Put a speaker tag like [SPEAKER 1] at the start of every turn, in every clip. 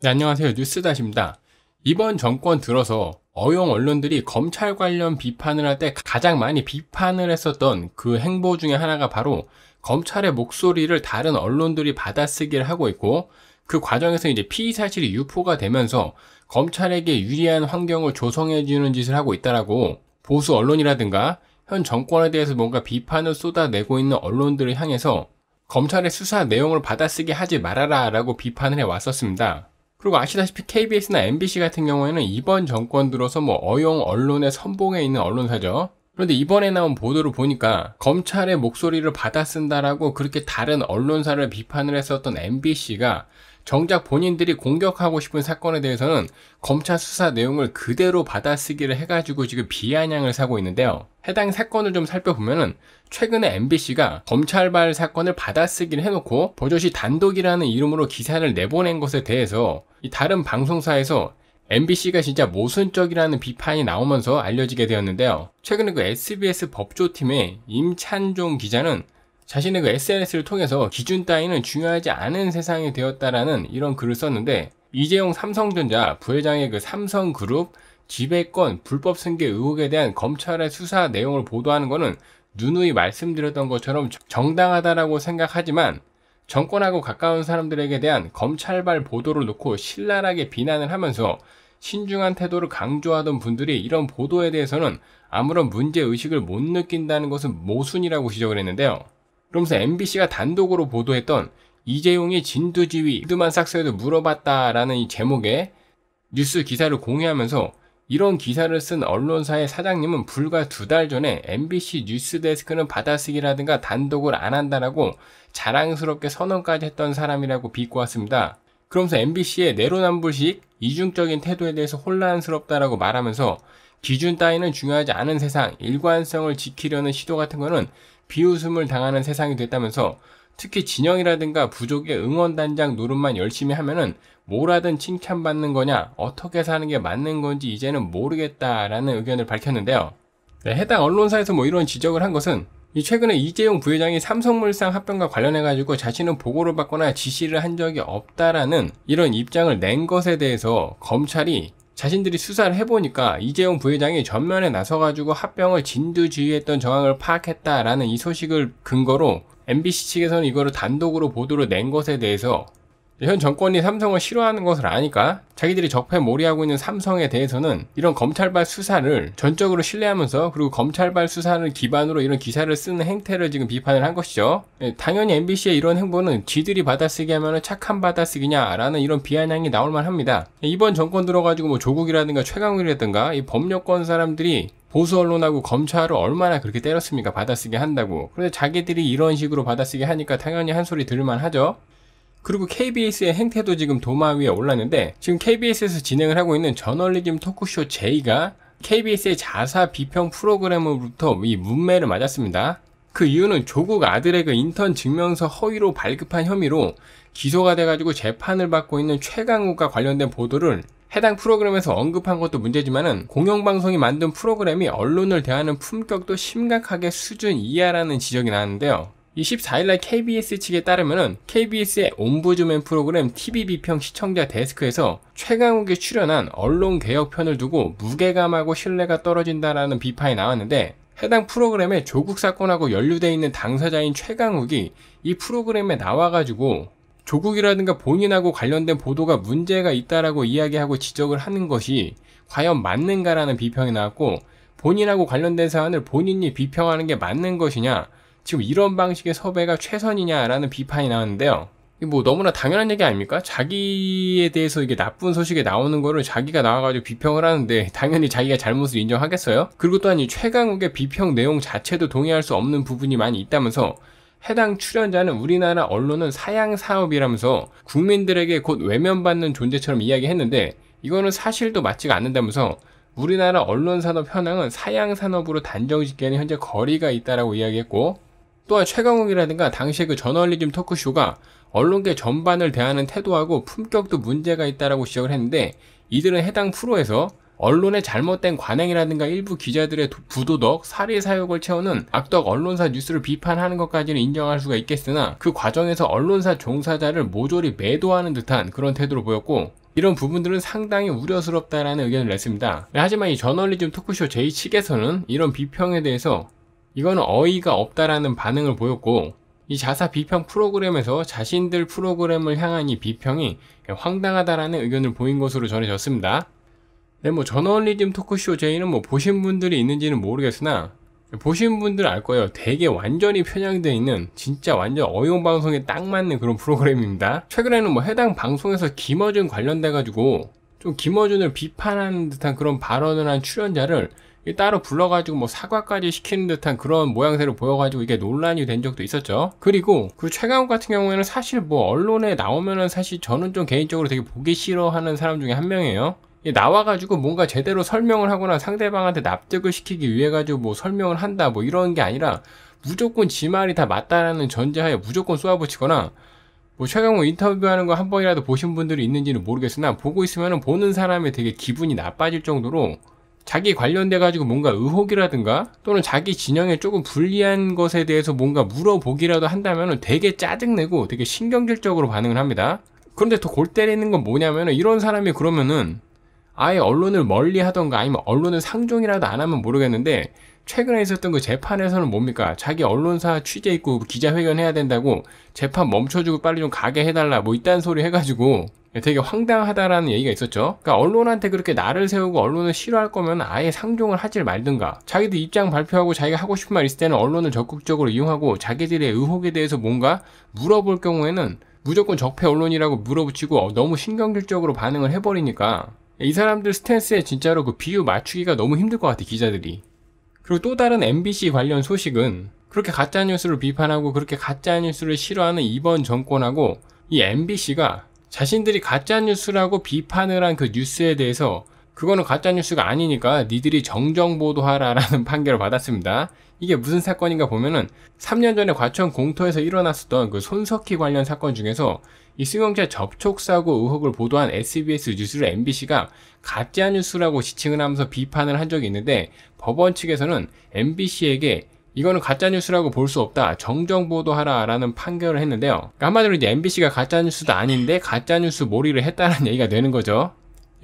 [SPEAKER 1] 네, 안녕하세요. 뉴스다십니다. 이번 정권 들어서 어용 언론들이 검찰 관련 비판을 할 때 가장 많이 비판을 했었던 그 행보 중에 하나가 바로 검찰의 목소리를 다른 언론들이 받아쓰기를 하고 있고 그 과정에서 이제 피의 사실이 유포가 되면서 검찰에게 유리한 환경을 조성해 주는 짓을 하고 있다라고 보수 언론이라든가 현 정권에 대해서 뭔가 비판을 쏟아내고 있는 언론들을 향해서 검찰의 수사 내용을 받아쓰게 하지 말아라 라고 비판을 해 왔었습니다. 그리고 아시다시피 KBS나 MBC 같은 경우에는 이번 정권 들어서 뭐 어용 언론의 선봉에 있는 언론사죠. 그런데 이번에 나온 보도를 보니까 검찰의 목소리를 받아 쓴다라고 그렇게 다른 언론사를 비판을 했었던 MBC가 정작 본인들이 공격하고 싶은 사건에 대해서는 검찰 수사 내용을 그대로 받아쓰기를 해가지고 지금 비아냥을 사고 있는데요. 해당 사건을 좀 살펴보면은 최근에 MBC가 검찰발 사건을 받아쓰기를 해놓고 버젓이 단독이라는 이름으로 기사를 내보낸 것에 대해서 다른 방송사에서 MBC가 진짜 모순적이라는 비판이 나오면서 알려지게 되었는데요. 최근에 그 SBS 법조팀의 임찬종 기자는 자신의 그 SNS를 통해서 기준 따위는 중요하지 않은 세상이 되었다라는 이런 글을 썼는데 이재용 삼성전자 부회장의 그 삼성그룹 지배권, 불법 승계 의혹에 대한 검찰의 수사 내용을 보도하는 것은 누누이 말씀드렸던 것처럼 정당하다라고 생각하지만 정권하고 가까운 사람들에게 대한 검찰발 보도를 놓고 신랄하게 비난을 하면서 신중한 태도를 강조하던 분들이 이런 보도에 대해서는 아무런 문제의식을 못 느낀다는 것은 모순이라고 지적을 했는데요. 그러면서 MBC가 단독으로 보도했던 이재용이 진두지휘 이드만 삭스에도 물어봤다라는 이 제목의 뉴스 기사를 공유하면서 이런 기사를 쓴 언론사의 사장님은 불과 두 달 전에 MBC 뉴스데스크는 받아쓰기라든가 단독을 안 한다라고 자랑스럽게 선언까지 했던 사람이라고 비꼬았습니다. 그러면서 MBC의 내로남불식 이중적인 태도에 대해서 혼란스럽다라고 말하면서 기준 따위는 중요하지 않은 세상, 일관성을 지키려는 시도 같은 거는 비웃음을 당하는 세상이 됐다면서 특히 진영이라든가 부족의 응원단장 노릇만 열심히 하면은 뭐라든 칭찬받는 거냐, 어떻게 사는 게 맞는 건지 이제는 모르겠다라는 의견을 밝혔는데요. 네, 해당 언론사에서 뭐 이런 지적을 한 것은 이 최근에 이재용 부회장이 삼성물산 합병과 관련해가지고 자신은 보고를 받거나 지시를 한 적이 없다라는 이런 입장을 낸 것에 대해서 검찰이 자신들이 수사를 해보니까 이재용 부회장이 전면에 나서가지고 합병을 진두지휘했던 정황을 파악했다라는 이 소식을 근거로 MBC 측에서는 이거를 단독으로 보도를 낸 것에 대해서 현 정권이 삼성을 싫어하는 것을 아니까 자기들이 적폐 몰이하고 있는 삼성에 대해서는 이런 검찰발 수사를 전적으로 신뢰하면서 그리고 검찰발 수사를 기반으로 이런 기사를 쓰는 행태를 지금 비판을 한 것이죠. 예, 당연히 MBC의 이런 행보는 지들이 받아쓰기 하면 착한 받아쓰기냐라는 이런 비아냥이 나올만 합니다. 예, 이번 정권 들어가지고 뭐 조국이라든가 최강욱이라든가 이 법률권 사람들이 보수 언론하고 검찰을 얼마나 그렇게 때렸습니까? 받아쓰게 한다고. 그런데 자기들이 이런 식으로 받아쓰게 하니까 당연히 한 소리 들을만 하죠. 그리고 KBS의 행태도 지금 도마 위에 올랐는데 지금 KBS에서 진행을 하고 있는 저널리즘 토크쇼 제이가 KBS의 자사 비평 프로그램으로부터 이 문매를 맞았습니다. 그 이유는 조국 아들의 그 인턴 증명서 허위로 발급한 혐의로 기소가 돼가지고 재판을 받고 있는 최강욱과 관련된 보도를 해당 프로그램에서 언급한 것도 문제지만은 공영방송이 만든 프로그램이 언론을 대하는 품격도 심각하게 수준 이하라는 지적이 나왔는데요. 2 4일날 KBS 측에 따르면 KBS의 옴부즈맨 프로그램 TV 비평 시청자 데스크에서 최강욱이 출연한 언론 개혁 편을 두고 무게감하고 신뢰가 떨어진다라는 비판이 나왔는데 해당 프로그램에 조국 사건하고 연루돼 있는 당사자인 최강욱이 이 프로그램에 나와가지고 조국이라든가 본인하고 관련된 보도가 문제가 있다라고 이야기하고 지적을 하는 것이 과연 맞는가라는 비평이 나왔고 본인하고 관련된 사안을 본인이 비평하는 게 맞는 것이냐 지금 이런 방식의 섭외가 최선이냐라는 비판이 나왔는데요. 뭐 너무나 당연한 얘기 아닙니까? 자기에 대해서 이게 나쁜 소식이 나오는 거를 자기가 나와가지고 비평을 하는데 당연히 자기가 잘못을 인정하겠어요? 그리고 또한 이 최강욱의 비평 내용 자체도 동의할 수 없는 부분이 많이 있다면서 해당 출연자는 우리나라 언론은 사양 사업이라면서 국민들에게 곧 외면받는 존재처럼 이야기했는데 이거는 사실도 맞지가 않는다면서 우리나라 언론 산업 현황은 사양 산업으로 단정짓기에는 현재 거리가 있다라고 이야기했고 또한 최강욱이라든가 당시의 그 저널리즘 토크쇼가 언론계 전반을 대하는 태도하고 품격도 문제가 있다라고 지적을 했는데 이들은 해당 프로에서 언론의 잘못된 관행이라든가 일부 기자들의 부도덕, 살의 사욕을 채우는 악덕 언론사 뉴스를 비판하는 것까지는 인정할 수가 있겠으나 그 과정에서 언론사 종사자를 모조리 매도하는 듯한 그런 태도로 보였고 이런 부분들은 상당히 우려스럽다라는 의견을 냈습니다. 하지만 이 저널리즘 토크쇼 제2측에서는 이런 비평에 대해서 이거는 어이가 없다라는 반응을 보였고 이 자사 비평 프로그램에서 자신들 프로그램을 향한 이 비평이 황당하다라는 의견을 보인 것으로 전해졌습니다. 네, 뭐 저널리즘 토크쇼 제이는 뭐 보신 분들이 있는지는 모르겠으나 보신 분들 알 거예요. 되게 완전히 편향되어 있는 진짜 완전 어용 방송에 딱 맞는 그런 프로그램입니다. 최근에는 뭐 해당 방송에서 김어준 관련돼 가지고 좀 김어준을 비판하는 듯한 그런 발언을 한 출연자를 따로 불러가지고 뭐 사과까지 시키는 듯한 그런 모양새를 보여가지고 이게 논란이 된 적도 있었죠. 그리고 그 최강욱 같은 경우에는 사실 뭐 언론에 나오면은 사실 저는 좀 개인적으로 되게 보기 싫어하는 사람 중에 한 명이에요. 나와가지고 뭔가 제대로 설명을 하거나 상대방한테 납득을 시키기 위해 가지고 뭐 설명을 한다 뭐 이런 게 아니라 무조건 지 말이 다 맞다라는 전제하에 무조건 쏘아붙이거나 뭐 최강호 인터뷰하는 거 한 번이라도 보신 분들이 있는지는 모르겠으나 보고 있으면 보는 사람이 되게 기분이 나빠질 정도로 자기 관련돼 가지고 뭔가 의혹이라든가 또는 자기 진영에 조금 불리한 것에 대해서 뭔가 물어보기라도 한다면 되게 짜증내고 되게 신경질적으로 반응을 합니다. 그런데 더 골 때리는 건 뭐냐면 이런 사람이 그러면은 아예 언론을 멀리 하던가 아니면 언론을 상종이라도 안 하면 모르겠는데 최근에 있었던 그 재판에서는 뭡니까? 자기 언론사 취재 있고 기자회견 해야 된다고 재판 멈춰주고 빨리 좀 가게 해달라 뭐 이딴 소리 해가지고 되게 황당하다라는 얘기가 있었죠. 그러니까 언론한테 그렇게 나를 세우고 언론을 싫어할 거면 아예 상종을 하질 말든가. 자기도 입장 발표하고 자기가 하고 싶은 말 있을 때는 언론을 적극적으로 이용하고 자기들의 의혹에 대해서 뭔가 물어볼 경우에는 무조건 적폐 언론이라고 물어붙이고 어, 너무 신경질적으로 반응을 해버리니까 이 사람들 스탠스에 진짜로 그 비유 맞추기가 너무 힘들 것 같아 기자들이 그리고 또 다른 MBC 관련 소식은 그렇게 가짜뉴스를 비판하고 그렇게 가짜뉴스를 싫어하는 이번 정권하고 이 MBC가 자신들이 가짜뉴스라고 비판을 한 그 뉴스에 대해서 그거는 가짜뉴스가 아니니까 니들이 정정보도하라라는 판결을 받았습니다. 이게 무슨 사건인가 보면은 3년 전에 과천 공터에서 일어났었던 그 손석희 관련 사건 중에서 이 승용차 접촉사고 의혹을 보도한 SBS 뉴스를 MBC가 가짜뉴스라고 지칭을 하면서 비판을 한 적이 있는데 법원 측에서는 MBC에게 이거는 가짜뉴스라고 볼 수 없다. 정정보도하라. 라는 판결을 했는데요. 까 그러니까 한마디로 이제 MBC가 가짜뉴스도 아닌데 가짜뉴스 몰이를 했다는 얘기가 되는 거죠.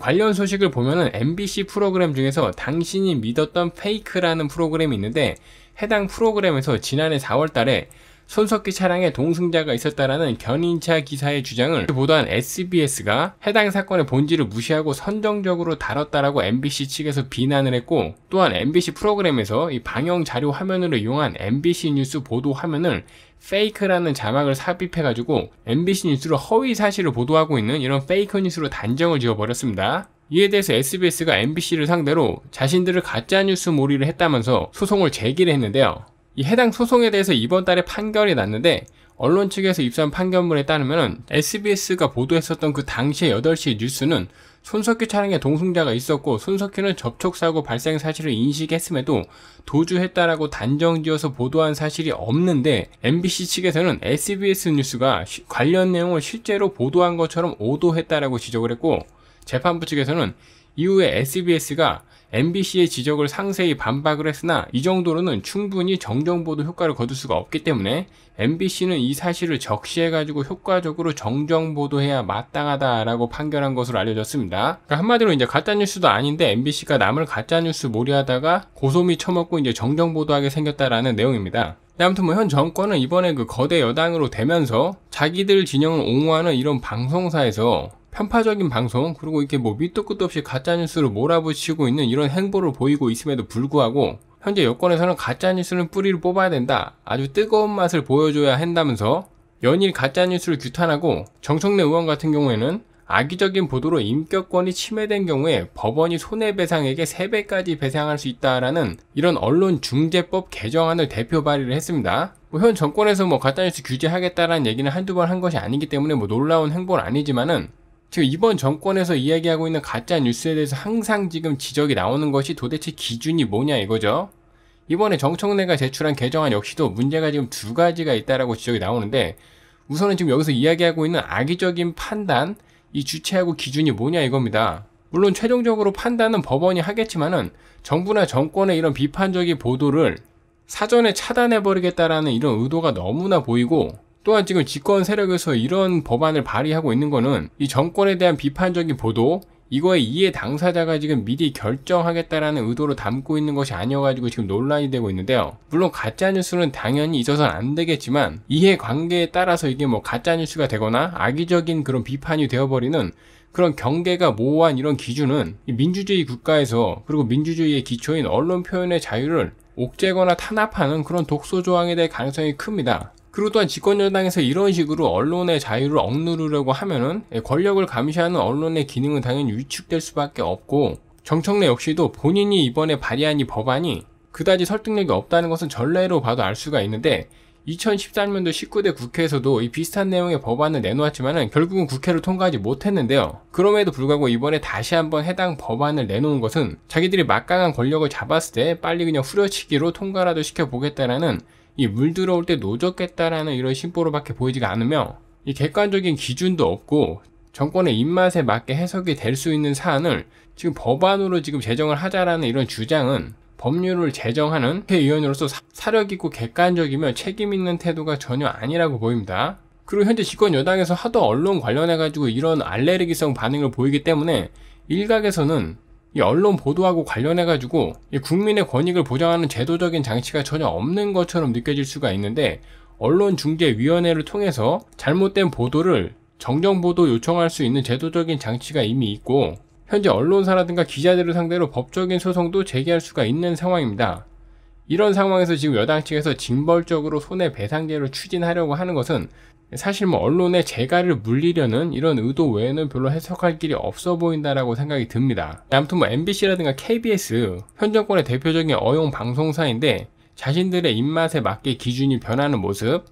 [SPEAKER 1] 관련 소식을 보면은 MBC 프로그램 중에서 당신이 믿었던 페이크라는 프로그램이 있는데 해당 프로그램에서 지난해 4월 달에 손석희 차량에 동승자가 있었다라는 견인차 기사의 주장을 보도한 SBS가 해당 사건의 본질을 무시하고 선정적으로 다뤘다라고 MBC 측에서 비난을 했고 또한 MBC 프로그램에서 이 방영 자료 화면으로 이용한 MBC 뉴스 보도 화면을 페이크라는 자막을 삽입해가지고 MBC 뉴스로 허위 사실을 보도하고 있는 이런 페이크 뉴스로 단정을 지어버렸습니다. 이에 대해서 SBS가 MBC를 상대로 자신들을 가짜뉴스 몰이를 했다면서 소송을 제기를 했는데요. 이 해당 소송에 대해서 이번 달에 판결이 났는데 언론 측에서 입수한 판결문에 따르면 SBS가 보도했었던 그 당시의 8시 뉴스는 손석희 차량에 동승자가 있었고 손석희는 접촉사고 발생 사실을 인식했음에도 도주했다라고 단정지어서 보도한 사실이 없는데 MBC 측에서는 SBS 뉴스가 관련 내용을 실제로 보도한 것처럼 오도했다라고 지적을 했고 재판부 측에서는 이후에 SBS가 MBC의 지적을 상세히 반박을 했으나 이 정도로는 충분히 정정보도 효과를 거둘 수가 없기 때문에 MBC는 이 사실을 적시해가지고 효과적으로 정정보도해야 마땅하다라고 판결한 것으로 알려졌습니다. 그러니까 한마디로 이제 가짜뉴스도 아닌데 MBC가 남을 가짜뉴스 몰이하다가 고소미 처먹고 이제 정정보도하게 생겼다라는 내용입니다. 아무튼 뭐 현 정권은 이번에 그 거대 여당으로 되면서 자기들 진영을 옹호하는 이런 방송사에서 편파적인 방송 그리고 이렇게 뭐 밑도 끝도 없이 가짜뉴스를 몰아붙이고 있는 이런 행보를 보이고 있음에도 불구하고 현재 여권에서는 가짜뉴스는 뿌리를 뽑아야 된다 아주 뜨거운 맛을 보여줘야 한다면서 연일 가짜뉴스를 규탄하고 정청래 의원 같은 경우에는 악의적인 보도로 인격권이 침해된 경우에 법원이 손해배상액의 3배까지 배상할 수 있다라는 이런 언론중재법 개정안을 대표 발의를 했습니다. 뭐현 정권에서 뭐 가짜뉴스 규제하겠다라는 얘기는 한두 번 한 것이 아니기 때문에 뭐 놀라운 행보는 아니지만은 지금 이번 정권에서 이야기하고 있는 가짜 뉴스에 대해서 항상 지금 지적이 나오는 것이 도대체 기준이 뭐냐 이거죠. 이번에 정청래가 제출한 개정안 역시도 문제가 지금 두 가지가 있다라고 지적이 나오는데 우선은 지금 여기서 이야기하고 있는 악의적인 판단, 이 주체하고 기준이 뭐냐 이겁니다. 물론 최종적으로 판단은 법원이 하겠지만은 정부나 정권의 이런 비판적인 보도를 사전에 차단해버리겠다라는 이런 의도가 너무나 보이고 또한 지금 집권 세력에서 이런 법안을 발의하고 있는 거는 이 정권에 대한 비판적인 보도 이거에 이해 당사자가 지금 미리 결정하겠다라는 의도로 담고 있는 것이 아니어가지고 지금 논란이 되고 있는데요. 물론 가짜뉴스는 당연히 있어서는 안 되겠지만 이해 관계에 따라서 이게 뭐 가짜뉴스가 되거나 악의적인 그런 비판이 되어버리는 그런 경계가 모호한 이런 기준은 민주주의 국가에서 그리고 민주주의의 기초인 언론 표현의 자유를 옥죄거나 탄압하는 그런 독소 조항에 대해 가능성이 큽니다. 그리고 또한 집권여당에서 이런 식으로 언론의 자유를 억누르려고 하면은 예, 권력을 감시하는 언론의 기능은 당연히 위축될 수밖에 없고 정청래 역시도 본인이 이번에 발의한 이 법안이 그다지 설득력이 없다는 것은 전례로 봐도 알 수가 있는데 2013년도 19대 국회에서도 이 비슷한 내용의 법안을 내놓았지만은 결국은 국회를 통과하지 못했는데요. 그럼에도 불구하고 이번에 다시 한번 해당 법안을 내놓은 것은 자기들이 막강한 권력을 잡았을 때 빨리 그냥 후려치기로 통과라도 시켜보겠다라는 이 물 들어올 때 노졌겠다라는 이런 심보로밖에 보이지가 않으며 이 객관적인 기준도 없고 정권의 입맛에 맞게 해석이 될 수 있는 사안을 지금 법안으로 지금 제정을 하자라는 이런 주장은 법률을 제정하는 회의원으로서 사력있고 객관적이며 책임있는 태도가 전혀 아니라고 보입니다. 그리고 현재 집권 여당에서 하도 언론 관련해가지고 이런 알레르기성 반응을 보이기 때문에 일각에서는 이 언론 보도하고 관련해가지고 국민의 권익을 보장하는 제도적인 장치가 전혀 없는 것처럼 느껴질 수가 있는데 언론중재위원회를 통해서 잘못된 보도를 정정보도 요청할 수 있는 제도적인 장치가 이미 있고 현재 언론사라든가 기자들을 상대로 법적인 소송도 제기할 수가 있는 상황입니다. 이런 상황에서 지금 여당 측에서 징벌적으로 손해배상제를 추진하려고 하는 것은 사실 뭐 언론의 재가를 물리려는 이런 의도 외에는 별로 해석할 길이 없어 보인다라고 생각이 듭니다. 아무튼 뭐 MBC라든가 KBS 현 정권의 대표적인 어용 방송사인데 자신들의 입맛에 맞게 기준이 변하는 모습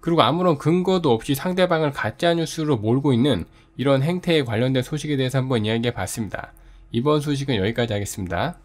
[SPEAKER 1] 그리고 아무런 근거도 없이 상대방을 가짜뉴스로 몰고 있는 이런 행태에 관련된 소식에 대해서 한번 이야기해 봤습니다. 이번 소식은 여기까지 하겠습니다.